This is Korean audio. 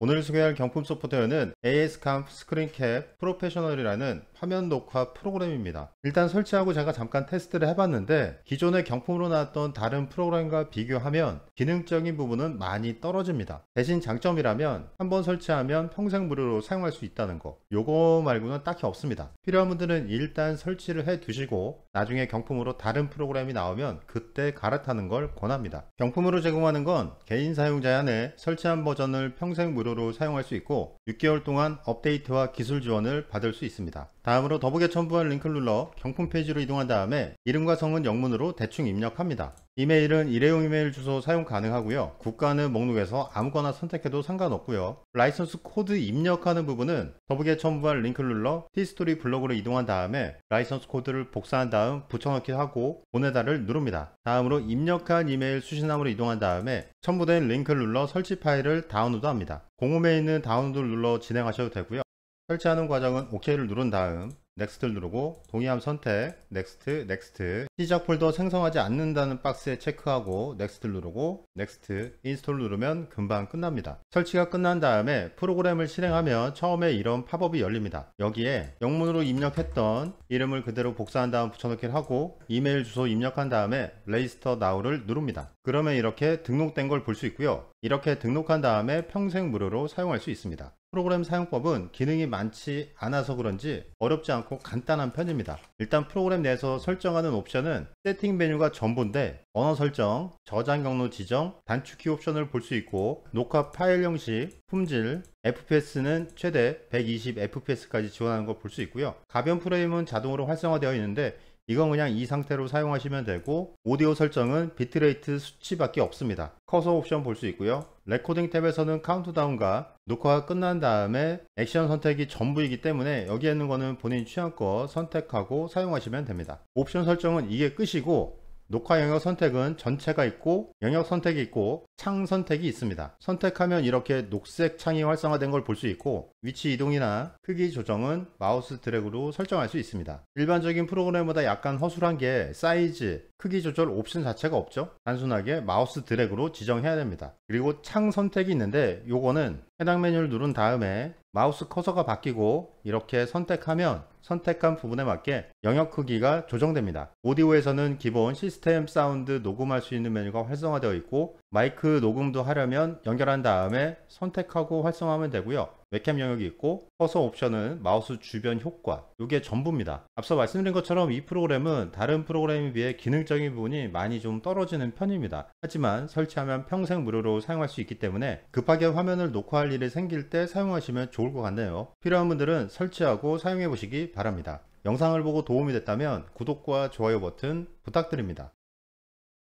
오늘 소개할 경품 소프트웨어는 a s c a 스크린캡 프로페셔널이라는 화면 녹화 프로그램입니다. 일단 설치하고 제가 잠깐 테스트를 해봤는데 기존에 경품으로 나왔던 다른 프로그램과 비교하면 기능적인 부분은 많이 떨어집니다. 대신 장점이라면 한번 설치하면 평생 무료로 사용할 수 있다는 거 요거 말고는 딱히 없습니다. 필요한 분들은 일단 설치를 해 두시고 나중에 경품으로 다른 프로그램이 나오면 그때 갈아타는 걸 권합니다. 경품으로 제공하는 건 개인 사용자 안에 설치한 버전을 평생 무료로 사용할 수 있고 6개월 동안 업데이트와 기술 지원을 받을 수 있습니다. 다음으로 더보기에 첨부한 링크 눌러 경품 페이지로 이동한 다음에 이름과 성은 영문으로 대충 입력합니다. 이메일은 일회용 이메일 주소 사용 가능하고요. 국가는 목록에서 아무거나 선택해도 상관없고요. 라이선스 코드 입력하는 부분은 더보기에 첨부한 링크를 눌러 티스토리 블로그로 이동한 다음에 라이선스 코드를 복사한 다음 붙여넣기 하고 보내다를 누릅니다. 다음으로 입력한 이메일 수신함으로 이동한 다음에 첨부된 링크를 눌러 설치 파일을 다운로드합니다. 공홈에 있는 다운로드를 눌러 진행하셔도 되고요. 설치하는 과정은 OK를 누른 다음 넥스트를 누르고 동의함 선택, 넥스트, 넥스트 시작 폴더 생성하지 않는다는 박스에 체크하고 넥스트를 누르고 넥스트, 인스톨 을 누르면 금방 끝납니다. 설치가 끝난 다음에 프로그램을 실행하면 처음에 이런 팝업이 열립니다. 여기에 영문으로 입력했던 이름을 그대로 복사한 다음 붙여넣기를 하고 이메일 주소 입력한 다음에 레이스터 나우를 누릅니다. 그러면 이렇게 등록된 걸 볼 수 있고요. 이렇게 등록한 다음에 평생 무료로 사용할 수 있습니다. 프로그램 사용법은 기능이 많지 않아서 그런지 어렵지 않고 간단한 편입니다. 일단 프로그램 내에서 설정하는 옵션은 세팅 메뉴가 전부인데 언어 설정, 저장 경로 지정, 단축키 옵션을 볼 수 있고 녹화 파일 형식, 품질, FPS는 최대 120fps까지 지원하는 걸 볼 수 있고요. 가변 프레임은 자동으로 활성화되어 있는데 이건 그냥 이 상태로 사용하시면 되고 오디오 설정은 비트레이트 수치밖에 없습니다. 커서 옵션 볼 수 있고요. 레코딩 탭에서는 카운트다운과 녹화가 끝난 다음에 액션 선택이 전부이기 때문에 여기에 있는 거는 본인 취향껏 선택하고 사용하시면 됩니다. 옵션 설정은 이게 끝이고 녹화 영역 선택은 전체가 있고 영역 선택이 있고 창 선택이 있습니다. 선택하면 이렇게 녹색 창이 활성화된 걸 볼 수 있고 위치 이동이나 크기 조정은 마우스 드래그로 설정할 수 있습니다. 일반적인 프로그램보다 약간 허술한 게 사이즈, 크기 조절 옵션 자체가 없죠. 단순하게 마우스 드래그로 지정해야 됩니다. 그리고 창 선택이 있는데 요거는 해당 메뉴를 누른 다음에 마우스 커서가 바뀌고 이렇게 선택하면 선택한 부분에 맞게 영역 크기가 조정됩니다. 오디오에서는 기본 시스템 사운드 녹음할 수 있는 메뉴가 활성화되어 있고 마이크 녹음도 하려면 연결한 다음에 선택하고 활성화하면 되고요. 웹캠 영역이 있고 커서 옵션은 마우스 주변 효과 이게 전부입니다 앞서 말씀드린 것처럼 이 프로그램은 다른 프로그램에 비해 기능적인 부분이 많이 좀 떨어지는 편입니다 하지만 설치하면 평생 무료로 사용할 수 있기 때문에 급하게 화면을 녹화할 일이 생길 때 사용하시면 좋을 것 같네요 필요한 분들은 설치하고 사용해 보시기 바랍니다 영상을 보고 도움이 됐다면 구독과 좋아요 버튼 부탁드립니다